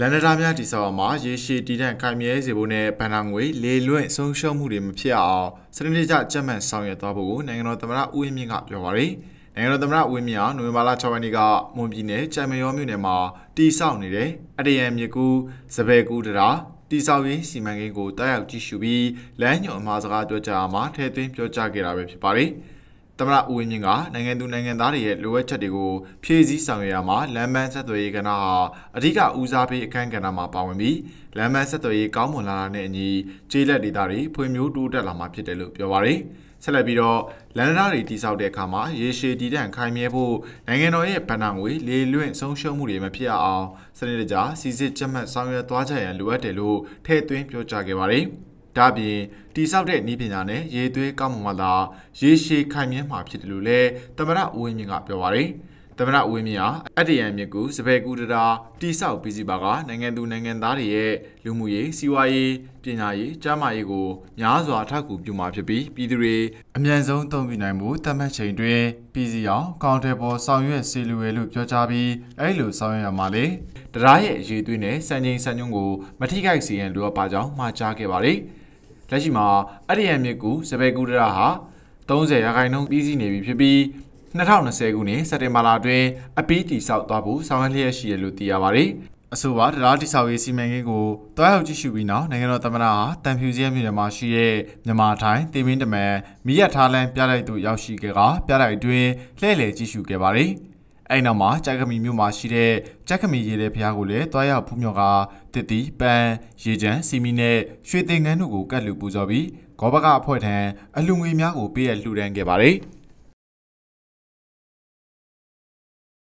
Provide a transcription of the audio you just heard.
လန်ဒတာများတိစောက်မှာရေရှည်တည်တံ့ခိုင်မြဲစေဖို့နဲ့ဗန်နာငွေလေလွင့်ဆုံးရှုံးမှုတွေမဖြစ်အောင်စနစ်တကျကြက်မှန်ဆောင်ရွက်သွားဖို့ကိုနိုင်ငံတော်သမ္မတဦးဝင်းမြင့်ကပြောပါရယ်နိုင်ငံတော်သမ္မတဦးဝင်းမြင့်ဟာနိုဝင်ဘာလ6ရက်နေ့ကမွန်ပြည်နယ်ကြံမရောမြို့နယ်မှာတိစောက်နေတဲ့အတရံမြကူစပယ်ကူတရာတိစောက်ရင်းစီမံကိန်းကိုတားရောက်ကြည့်ရှုပြီးလမ်းညွှန်အမှားစကားပြောကြားမှာထည့်သွင်းပြောကြားခဲ့တာပဲဖြစ်ပါရယ်။သမရဦးဝင်းမြင့်ကနိုင်ငံသူနိုင်ငံသားတွေရဲ့လိုအပ်ချက်တွေကိုဖြည့်ဆည်းဆောင်ရွက်ရမှာလမ်းမဆက်သွယ်ရေးကဏ္ဍဟာအဓိကဦးစားပေးအခန်းကဏ္ဍမှာပါဝင်ပြီးလမ်းမဆက်သွယ်ရေးကောင်းမွန်လာတာနဲ့အညီကျေးလက်ဒေသတွေဖွံ့ဖြိုးတိုးတက်လာမှာဖြစ်တယ်လို့ပြောပါရယ်ဆက်လက်ပြီးတော့လန်ဒနာတွေတိစောက်တဲ့အခါမှာရေရှည်တည်တံ့ခိုင်မြဲဖို့နိုင်ငံတော်ရဲ့ဗဏ္ဍာငွေလေလွင့်ဆုံးရှုံးမှုတွေမဖြစ်အောင်စနစ်တကျစီစစ်ချက်မှတ်ဆောင်ရွက်သွားကြရန်လိုအပ်တယ်လို့ထည့်သွင်းပြောကြားခဲ့ပါတယ်။။ဒါ့ပြင်တိဆောက်တဲ့ဤပညာနဲ့ရေသွေးကောင်းမွန်မှသာရေရှည်ခိုင်မြဲမှာဖြစ်တယ်လို့လည်းသမရဦးဝင်းမြင့်ကပြောပါရယ်။သမရဦးဝင်းမြင့်ဟာအတ္တရံမြစ်ကိုစပယ်ကူတရာတိဆောက်ပြီးစီပါကနိုင်ငံသူနိုင်ငံသားတွေရဲ့လူမှုရေးစီးပွားရေးပညာရေးကျန်းမာရေးကိုများစွာထောက်ကူပြုမှာဖြစ်ပြီးပြည်သူတွေအမြန်ဆုံးသုံးပြနိုင်မှုတတ်မှတ်ချိန်တွင်ပြည်စီအောင်ကောင်တယ်ပေါ်ဆောင်ရွက်စီလူရယ်လို့ပြောကြားပြီးအဲ့လိုဆောင်ရွက်ရမှာလေ။တရားရဲ့အရေးသွေးနဲ့စံချိန်စံညွှန်းကိုမထိခိုက်စေရန်လိုအပ်ပါကြောင်းမှာကြားခဲ့ပါတယ်။လက်ရှိမှာအဲ့ဒီရမြစ်ကူစပယ်ကူတရာဟာ30ရာခိုင်နှုန်းပြီးစီးနေပြီဖြစ်ပြီး2020ခုနှစ်စက်တင်ဘာလအတွင်းအပီးတိဆောက်သွားဖို့ဆောင်ရွက်လျက်ရှိရလို့သိရပါတယ်။အဆိုပါတရားတိဆောက်ရေးစီမံကိန်းကိုတွားရောက်ကြည့်ရှုပြီးနောက်နိုင်ငံတော်သမ္မတဟာတန်ဖြူစည်းမြို့နယ်မှာရှိတဲ့မြန်မာထိုင်းတင်မင်းတမန်မိရထားလန်းပြလိုက်သူရောက်ရှိခဲ့ကပြလိုက်တွင်လှည့်လည်ကြည့်ရှုခဲ့ပါတယ်။အဲ့နောက်မှာကြက်ကမီမြို့မှာရှိတဲ့ကြက်ကမီရေတဲ့ဖျားကိုလည်းတွားရောက်ဖူးမြော်ကတစ်တီပန်းရေချမ်းစီမီနဲ့ရွှေသင်္ကန်းတို့ကိုကတ်လူပူဇော်ပြီးဂောဘကအဖွဲ့ထံအလှငွေများကိုပေးရလှူဒန်းခဲ့ပါတယ်။